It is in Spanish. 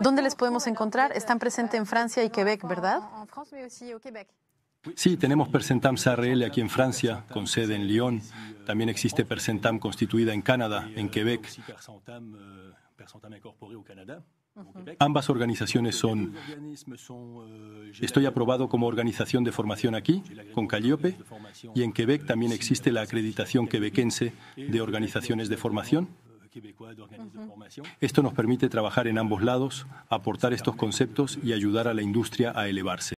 ¿Dónde les podemos encontrar? Están presentes en Francia y Quebec, ¿verdad? Sí, tenemos Percentam CRL aquí en Francia, con sede en Lyon. También existe Percentam constituida en Canadá, en Quebec. Ambas organizaciones son... Estoy aprobado como organización de formación aquí, con Calliope, y en Quebec también existe la acreditación quebequense de organizaciones de formación. Esto nos permite trabajar en ambos lados, aportar estos conceptos y ayudar a la industria a elevarse.